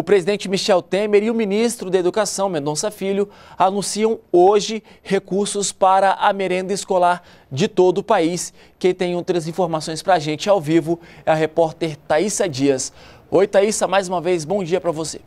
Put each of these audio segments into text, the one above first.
O presidente Michel Temer e o ministro da Educação, Mendonça Filho, anunciam hoje recursos para a merenda escolar de todo o país. Quem tem outras informações para a gente ao vivo é a repórter Thaisa Dias. Oi, Thaisa, mais uma vez, bom dia para você.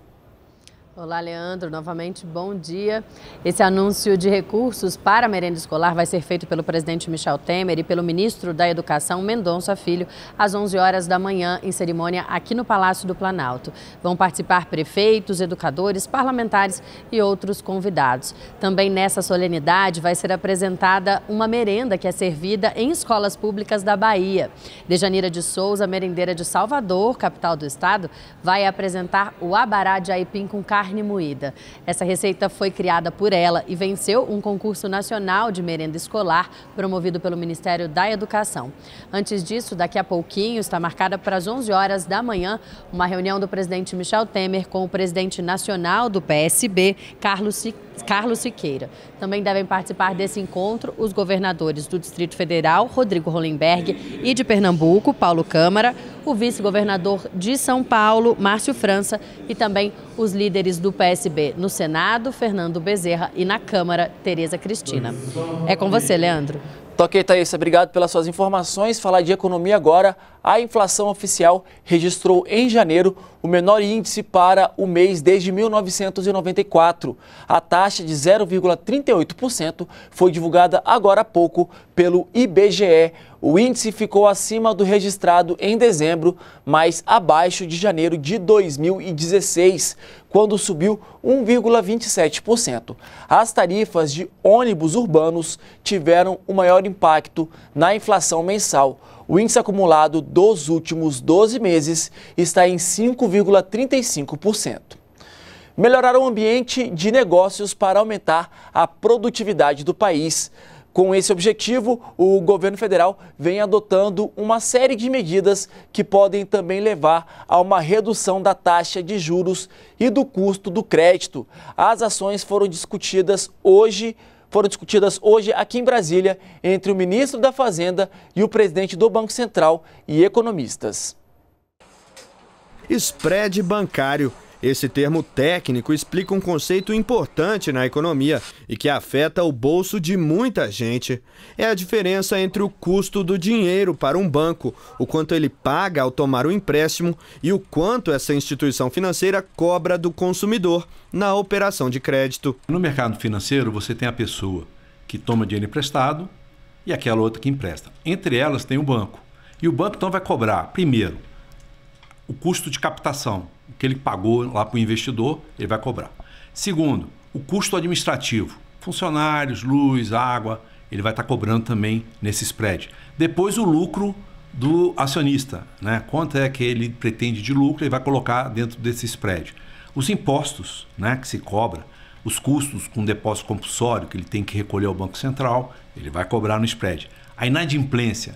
Olá, Leandro. Novamente, bom dia. Esse anúncio de recursos para a merenda escolar vai ser feito pelo presidente Michel Temer e pelo ministro da Educação, Mendonça Filho, às 11 horas da manhã, em cerimônia aqui no Palácio do Planalto. Vão participar prefeitos, educadores, parlamentares e outros convidados. Também nessa solenidade vai ser apresentada uma merenda que é servida em escolas públicas da Bahia. Dejanira de Souza, merendeira de Salvador, capital do estado, vai apresentar o abará de aipim com carne carne moída. Essa receita foi criada por ela e venceu um concurso nacional de merenda escolar promovido pelo Ministério da Educação. Antes disso, daqui a pouquinho, está marcada para as 11 horas da manhã uma reunião do presidente Michel Temer com o presidente nacional do PSB, Carlos Siqueira. Carlos Siqueira. Também devem participar desse encontro os governadores do Distrito Federal, Rodrigo Hollenberg, e de Pernambuco, Paulo Câmara, o vice-governador de São Paulo, Márcio França, e também os líderes do PSB no Senado, Fernando Bezerra, e na Câmara, Tereza Cristina. É com você, Leandro. Ok, Thaís, obrigado pelas suas informações. Falar de economia agora. A inflação oficial registrou em janeiro o menor índice para o mês desde 1994. A taxa de 0,38% foi divulgada agora há pouco pelo IBGE. O índice ficou acima do registrado em dezembro, mas abaixo de janeiro de 2016, quando subiu 1,27%. As tarifas de ônibus urbanos tiveram o maior impacto na inflação mensal. O índice acumulado dos últimos 12 meses está em 5,35%. Melhorar o ambiente de negócios para aumentar a produtividade do país. Com esse objetivo, o governo federal vem adotando uma série de medidas que podem também levar a uma redução da taxa de juros e do custo do crédito. As ações foram discutidas hoje foram discutidas hoje aqui em Brasília entre o ministro da Fazenda e o presidente do Banco Central e economistas. Spread bancário esse termo técnico explica um conceito importante na economia e que afeta o bolso de muita gente. É a diferença entre o custo do dinheiro para um banco, o quanto ele paga ao tomar o empréstimo e o quanto essa instituição financeira cobra do consumidor na operação de crédito. No mercado financeiro, você tem a pessoa que toma dinheiro emprestado e aquela outra que empresta. Entre elas tem o banco. E o banco então vai cobrar, primeiro, o custo de captação, que ele pagou lá para o investidor, ele vai cobrar. Segundo, o custo administrativo. Funcionários, luz, água, ele vai estar tá cobrando também nesse spread. Depois o lucro do acionista, né? Quanto é que ele pretende de lucro, ele vai colocar dentro desse spread. Os impostos, né, que se cobra, os custos com depósito compulsório que ele tem que recolher ao Banco Central, ele vai cobrar no spread. A inadimplência.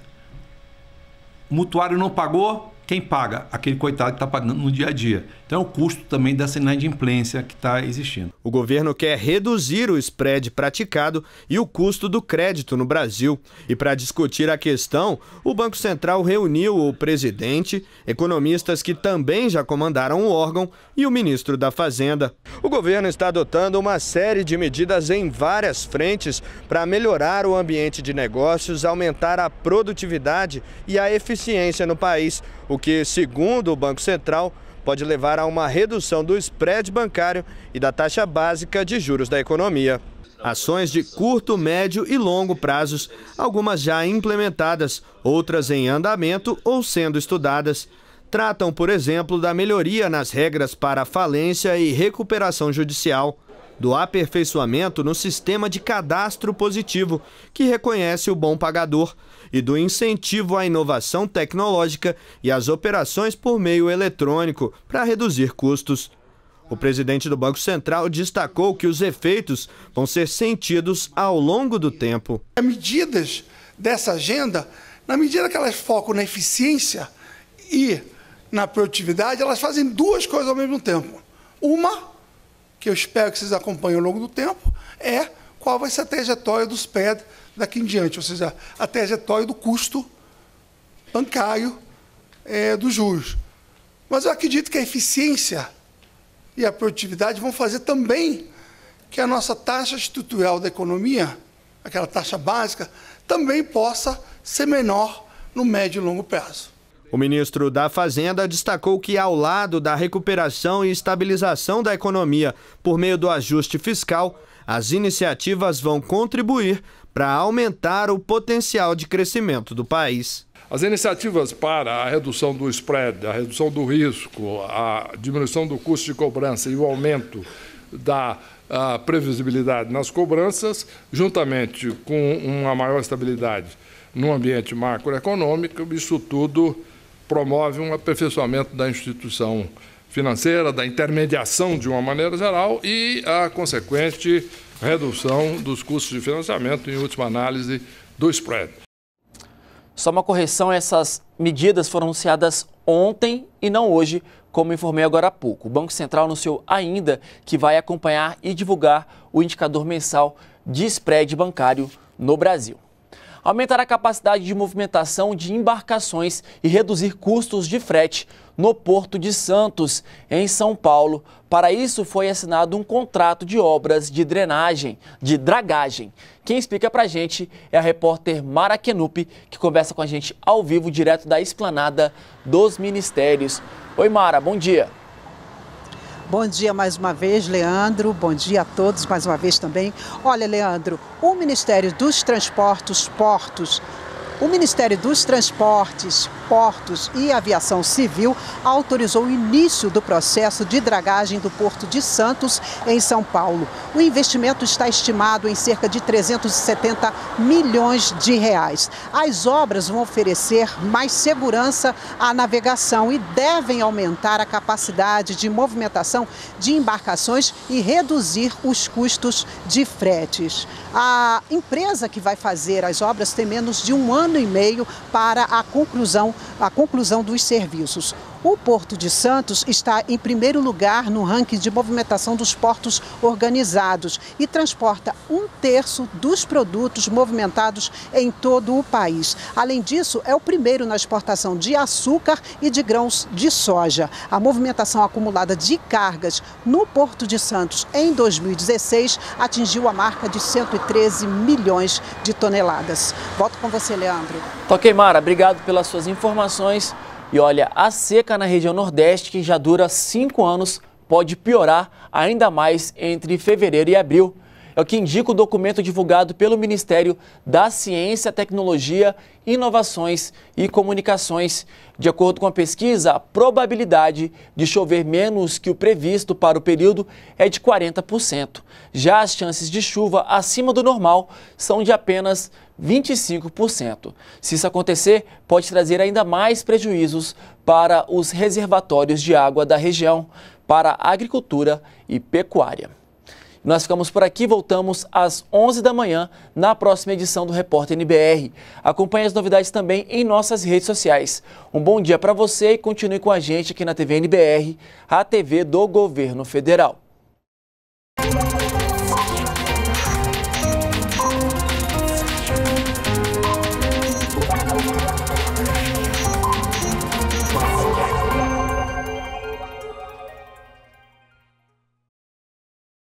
O mutuário não pagou, quem paga? Aquele coitado que está pagando no dia a dia. Então é o custo também dessa inadimplência que está existindo. O governo quer reduzir o spread praticado e o custo do crédito no Brasil. E para discutir a questão, o Banco Central reuniu o presidente, economistas que também já comandaram o órgão e o ministro da Fazenda. O governo está adotando uma série de medidas em várias frentes para melhorar o ambiente de negócios, aumentar a produtividade e a eficiência no país o que, segundo o Banco Central, pode levar a uma redução do spread bancário e da taxa básica de juros da economia. Ações de curto, médio e longo prazos, algumas já implementadas, outras em andamento ou sendo estudadas. Tratam, por exemplo, da melhoria nas regras para falência e recuperação judicial, do aperfeiçoamento no sistema de cadastro positivo, que reconhece o bom pagador, e do incentivo à inovação tecnológica e às operações por meio eletrônico para reduzir custos. O presidente do Banco Central destacou que os efeitos vão ser sentidos ao longo do tempo. As é, medidas dessa agenda, na medida que elas focam na eficiência e na produtividade, elas fazem duas coisas ao mesmo tempo. Uma, que eu espero que vocês acompanhem ao longo do tempo, é qual vai ser a trajetória dos PEDs daqui em diante, ou seja, a trajetória é do custo bancário é, dos juros. Mas eu acredito que a eficiência e a produtividade vão fazer também que a nossa taxa estrutural da economia, aquela taxa básica, também possa ser menor no médio e longo prazo. O ministro da Fazenda destacou que, ao lado da recuperação e estabilização da economia por meio do ajuste fiscal, as iniciativas vão contribuir para aumentar o potencial de crescimento do país. As iniciativas para a redução do spread, a redução do risco, a diminuição do custo de cobrança e o aumento da previsibilidade nas cobranças, juntamente com uma maior estabilidade no ambiente macroeconômico, isso tudo promove um aperfeiçoamento da instituição financeira, da intermediação de uma maneira geral e a consequente redução dos custos de financiamento, em última análise, do spread. Só uma correção: essas medidas foram anunciadas ontem e não hoje, como informei agora há pouco. O Banco Central anunciou ainda que vai acompanhar e divulgar o indicador mensal de spread bancário no Brasil aumentar a capacidade de movimentação de embarcações e reduzir custos de frete no Porto de Santos, em São Paulo. Para isso foi assinado um contrato de obras de drenagem, de dragagem. Quem explica para a gente é a repórter Mara Kenupi, que conversa com a gente ao vivo, direto da esplanada dos ministérios. Oi, Mara, bom dia. Bom dia mais uma vez, Leandro. Bom dia a todos mais uma vez também. Olha, Leandro, o Ministério dos Transportes, Portos, o Ministério dos Transportes, Portos e Aviação Civil autorizou o início do processo de dragagem do Porto de Santos, em São Paulo. O investimento está estimado em cerca de 370 milhões de reais. As obras vão oferecer mais segurança à navegação e devem aumentar a capacidade de movimentação de embarcações e reduzir os custos de fretes. A empresa que vai fazer as obras tem menos de um ano e meio para a conclusão a conclusão dos serviços. O Porto de Santos está em primeiro lugar no ranking de movimentação dos portos organizados e transporta um terço dos produtos movimentados em todo o país. Além disso, é o primeiro na exportação de açúcar e de grãos de soja. A movimentação acumulada de cargas no Porto de Santos em 2016 atingiu a marca de 113 milhões de toneladas. Volto com você, Leandro. Toquei, Mara. Obrigado pelas suas informações. E olha, a seca na região Nordeste, que já dura cinco anos, pode piorar ainda mais entre fevereiro e abril. É o que indica o documento divulgado pelo Ministério da Ciência, Tecnologia, Inovações e Comunicações. De acordo com a pesquisa, a probabilidade de chover menos que o previsto para o período é de 40%. Já as chances de chuva acima do normal são de apenas 25%. Se isso acontecer, pode trazer ainda mais prejuízos para os reservatórios de água da região, para a agricultura e pecuária. Nós ficamos por aqui, voltamos às 11 da manhã na próxima edição do Repórter NBR. Acompanhe as novidades também em nossas redes sociais. Um bom dia para você e continue com a gente aqui na TV NBR, a TV do Governo Federal.